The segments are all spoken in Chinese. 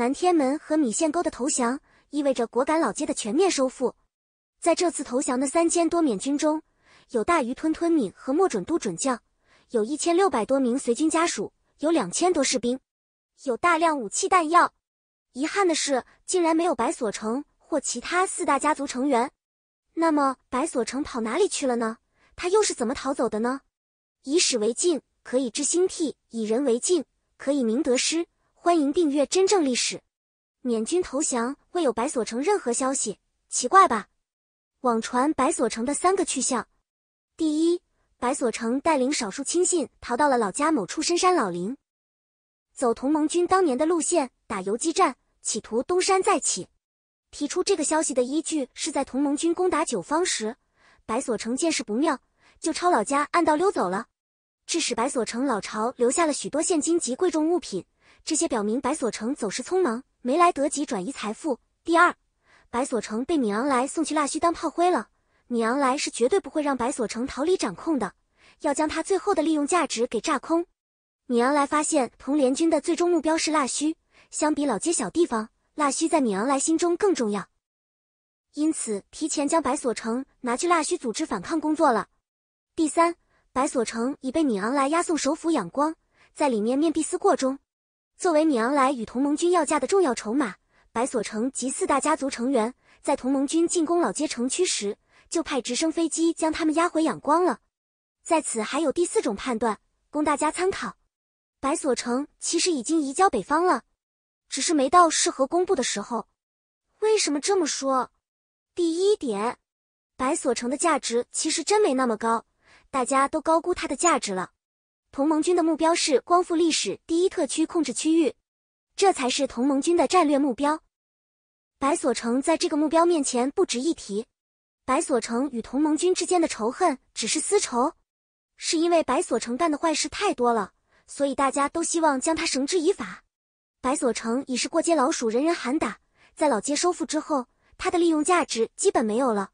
南天门和米线沟的投降，意味着果敢老街的全面收复。在这次投降的三千多缅军中，有大鱼吞吞敏和莫准都准将，有一千六百多名随军家属，有两千多士兵，有大量武器弹药。遗憾的是，竟然没有白所成或其他四大家族成员。那么，白所成跑哪里去了呢？他又是怎么逃走的呢？以史为镜，可以知兴替；以人为镜，可以明得失。欢迎订阅《真正历史》。缅军投降未有白所城任何消息，奇怪吧？网传白所城的三个去向：第一，白所城带领少数亲信逃到了老家某处深山老林，走同盟军当年的路线打游击战，企图东山再起。提出这个消息的依据是在同盟军攻打九方时，白所城见势不妙就抄老家暗道溜走了，致使白所城老巢留下了许多现金及贵重物品。这些表明白所城走失匆忙，没来得及转移财富。第二，白所城被米昂莱送去腊须当炮灰了。米昂莱是绝对不会让白所城逃离掌控的，要将他最后的利用价值给炸空。米昂莱发现同联军的最终目标是腊须，相比老街小地方，腊须在米昂莱心中更重要，因此提前将白所城拿去腊须组织反抗工作了。第三，白所城已被米昂莱押送首府仰光，在里面面壁思过中。作为米昂莱与同盟军要价的重要筹码，白索城及四大家族成员在同盟军进攻老街城区时，就派直升飞机将他们押回仰光了。在此，还有第四种判断供大家参考：白索城其实已经移交北方了，只是没到适合公布的时候。为什么这么说？第一点，白索城的价值其实真没那么高，大家都高估它的价值了。同盟军的目标是光复历史第一特区控制区域，这才是同盟军的战略目标。白所城在这个目标面前不值一提，白所城与同盟军之间的仇恨只是私仇，是因为白所城干的坏事太多了，所以大家都希望将他绳之以法。白所城已是过街老鼠，人人喊打。在老街收复之后，他的利用价值基本没有了，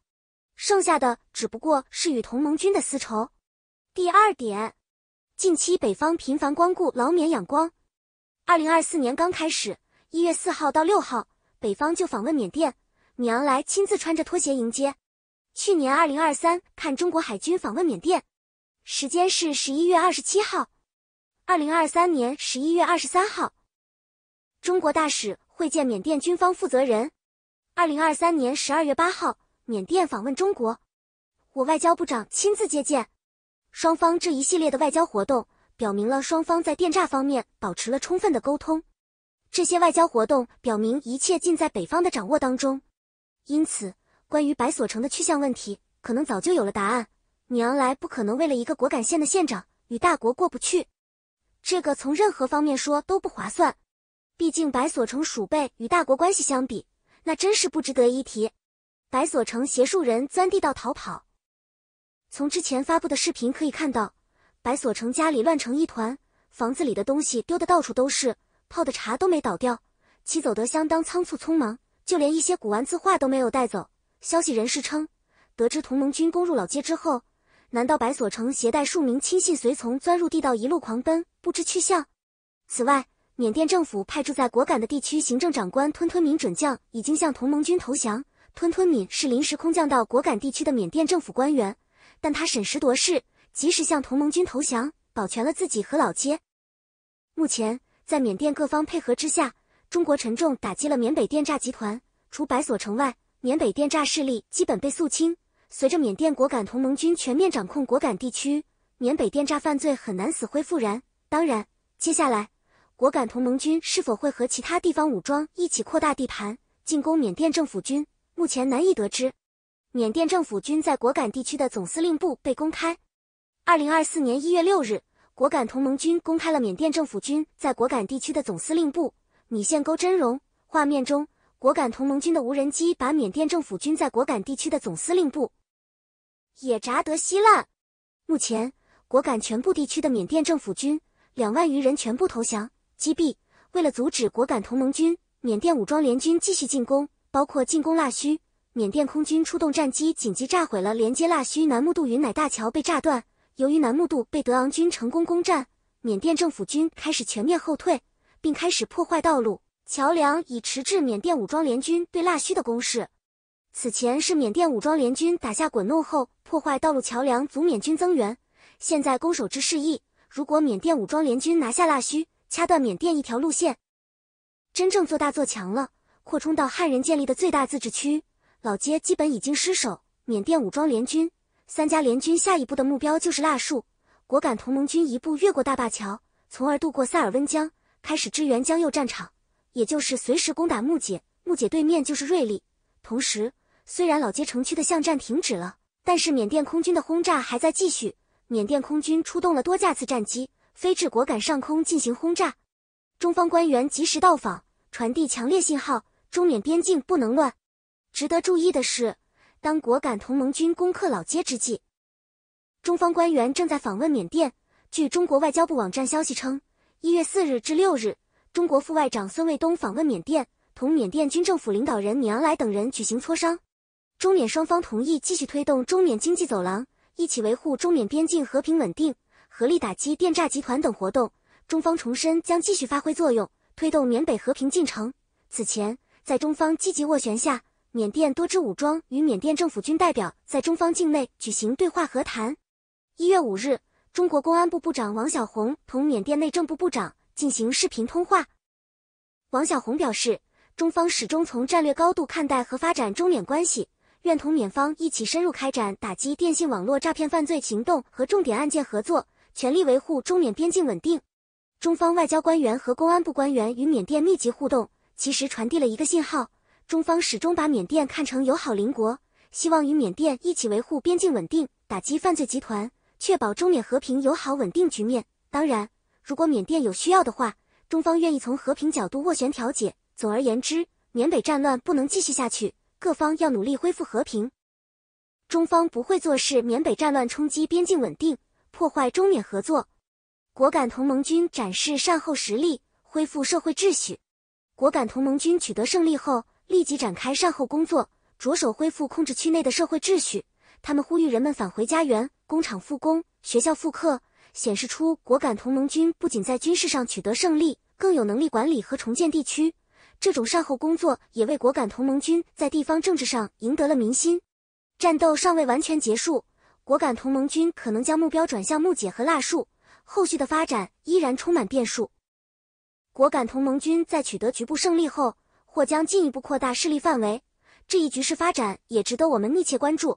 剩下的只不过是与同盟军的私仇。第二点。近期，北方频繁光顾老缅仰光。二零二四年刚开始，一月四号到六号，北方就访问缅甸，米昂莱亲自穿着拖鞋迎接。去年二零二三看中国海军访问缅甸，时间是十一月二十七号。二零二三年十一月二十三号，中国大使会见缅甸军方负责人。二零二三年十二月八号，缅甸访问中国，我外交部长亲自接见。双方这一系列的外交活动，表明了双方在电诈方面保持了充分的沟通。这些外交活动表明一切尽在北方的掌握当中。因此，关于白所城的去向问题，可能早就有了答案。米昂莱不可能为了一个果敢县的县长与大国过不去，这个从任何方面说都不划算。毕竟白所城鼠辈与大国关系相比，那真是不值得一提。白所城邪术人钻地道逃跑。从之前发布的视频可以看到，白所成家里乱成一团，房子里的东西丢的到处都是，泡的茶都没倒掉，其走得相当仓促匆忙，就连一些古玩字画都没有带走。消息人士称，得知同盟军攻入老街之后，难道白所成携带数名亲信随从钻入地道，一路狂奔，不知去向？此外，缅甸政府派驻在果敢的地区行政长官吞吞敏准将已经向同盟军投降。吞吞敏是临时空降到果敢地区的缅甸政府官员。但他审时度势，及时向同盟军投降，保全了自己和老街。目前，在缅甸各方配合之下，中国沉重打击了缅北电诈集团，除白索城外，缅北电诈势力基本被肃清。随着缅甸果敢同盟军全面掌控果敢地区，缅北电诈犯罪很难死灰复燃。当然，接下来，果敢同盟军是否会和其他地方武装一起扩大地盘，进攻缅甸政府军，目前难以得知。缅甸政府军在果敢地区的总司令部被公开。二零二四年一月六日，果敢同盟军公开了缅甸政府军在果敢地区的总司令部米线沟真容。画面中，果敢同盟军的无人机把缅甸政府军在果敢地区的总司令部也炸得稀烂。目前，果敢全部地区的缅甸政府军两万余人全部投降、击毙。为了阻止果敢同盟军缅甸武装联军继续进攻，包括进攻腊戌。缅甸空军出动战机，紧急炸毁了连接腊戌、南木渡、云乃大桥，被炸断。由于南木渡被德昂军成功攻占，缅甸政府军开始全面后退，并开始破坏道路、桥梁，以迟滞缅甸武装联军对腊戌的攻势。此前是缅甸武装联军打下滚弄后破坏道路桥梁，阻缅军增援。现在攻守之势异。如果缅甸武装联军拿下腊戌，掐断缅甸一条路线，真正做大做强了，扩充到汉人建立的最大自治区。老街基本已经失守，缅甸武装联军三家联军下一步的目标就是腊戍。果敢同盟军一步越过大坝桥，从而渡过萨尔温江，开始支援江右战场，也就是随时攻打木姐。木姐对面就是瑞丽。同时，虽然老街城区的巷战停止了，但是缅甸空军的轰炸还在继续。缅甸空军出动了多架次战机飞至果敢上空进行轰炸。中方官员及时到访，传递强烈信号：中缅边境不能乱。值得注意的是，当果敢同盟军攻克老街之际，中方官员正在访问缅甸。据中国外交部网站消息称，一月四日至六日，中国副外长孙卫东访问缅甸，同缅甸军政府领导人米昂莱等人举行磋商。中缅双方同意继续推动中缅经济走廊，一起维护中缅边境和平稳定，合力打击电诈集团等活动。中方重申将继续发挥作用，推动缅北和平进程。此前，在中方积极斡旋下，缅甸多支武装与缅甸政府军代表在中方境内举行对话和谈。一月五日，中国公安部部长王小红同缅甸内政部部长进行视频通话。王小红表示，中方始终从战略高度看待和发展中缅关系，愿同缅方一起深入开展打击电信网络诈骗犯罪行动和重点案件合作，全力维护中缅边境稳定。中方外交官员和公安部官员与缅甸密集互动，其实传递了一个信号。中方始终把缅甸看成友好邻国，希望与缅甸一起维护边境稳定，打击犯罪集团，确保中缅和平友好稳定局面。当然，如果缅甸有需要的话，中方愿意从和平角度斡旋调解。总而言之，缅北战乱不能继续下去，各方要努力恢复和平。中方不会坐视缅北战乱冲击边境稳定，破坏中缅合作。果敢同盟军展示善后实力，恢复社会秩序。果敢同盟军取得胜利后。立即展开善后工作，着手恢复控制区内的社会秩序。他们呼吁人们返回家园、工厂复工、学校复课，显示出果敢同盟军不仅在军事上取得胜利，更有能力管理和重建地区。这种善后工作也为果敢同盟军在地方政治上赢得了民心。战斗尚未完全结束，果敢同盟军可能将目标转向木姐和蜡树，后续的发展依然充满变数。果敢同盟军在取得局部胜利后。或将进一步扩大势力范围，这一局势发展也值得我们密切关注。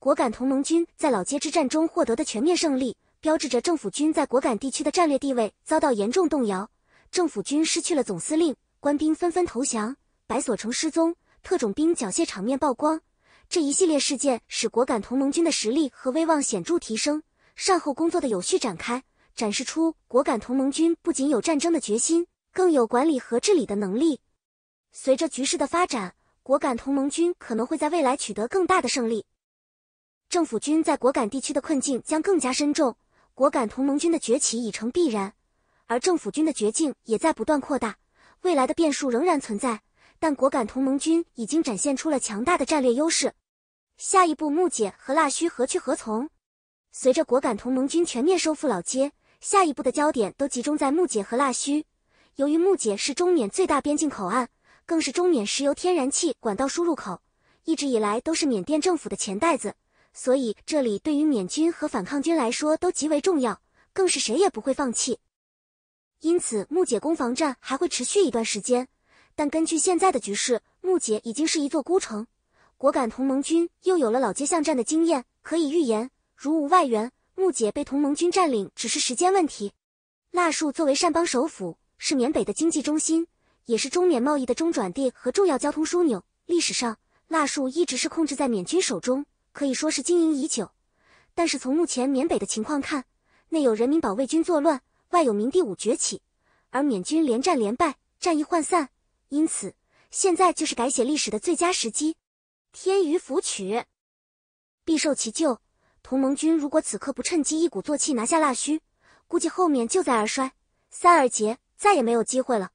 果敢同盟军在老街之战中获得的全面胜利，标志着政府军在果敢地区的战略地位遭到严重动摇。政府军失去了总司令，官兵纷纷投降，白所城失踪，特种兵缴械场面曝光，这一系列事件使果敢同盟军的实力和威望显著提升。善后工作的有序展开，展示出果敢同盟军不仅有战争的决心，更有管理和治理的能力。随着局势的发展，果敢同盟军可能会在未来取得更大的胜利。政府军在果敢地区的困境将更加深重，果敢同盟军的崛起已成必然，而政府军的绝境也在不断扩大。未来的变数仍然存在，但果敢同盟军已经展现出了强大的战略优势。下一步，木姐和腊戌何去何从？随着果敢同盟军全面收复老街，下一步的焦点都集中在木姐和腊戌。由于木姐是中缅最大边境口岸。更是中缅石油天然气管道输入口，一直以来都是缅甸政府的钱袋子，所以这里对于缅军和反抗军来说都极为重要，更是谁也不会放弃。因此，木姐攻防战还会持续一段时间。但根据现在的局势，木姐已经是一座孤城，果敢同盟军又有了老街巷战的经验，可以预言，如无外援，木姐被同盟军占领只是时间问题。腊戍作为善邦首府，是缅北的经济中心。也是中缅贸易的中转地和重要交通枢纽。历史上，腊戍一直是控制在缅军手中，可以说是经营已久。但是从目前缅北的情况看，内有人民保卫军作乱，外有民帝武崛起，而缅军连战连败，战役涣散。因此，现在就是改写历史的最佳时机。天予福取，必受其咎。同盟军如果此刻不趁机一鼓作气拿下腊戌，估计后面就在而衰，三而竭，再也没有机会了。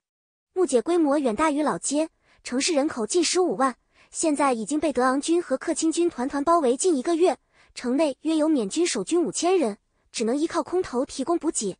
木姐规模远大于老街，城市人口近十五万，现在已经被德昂军和克钦军团团包围近一个月，城内约有缅军守军五千人，只能依靠空投提供补给。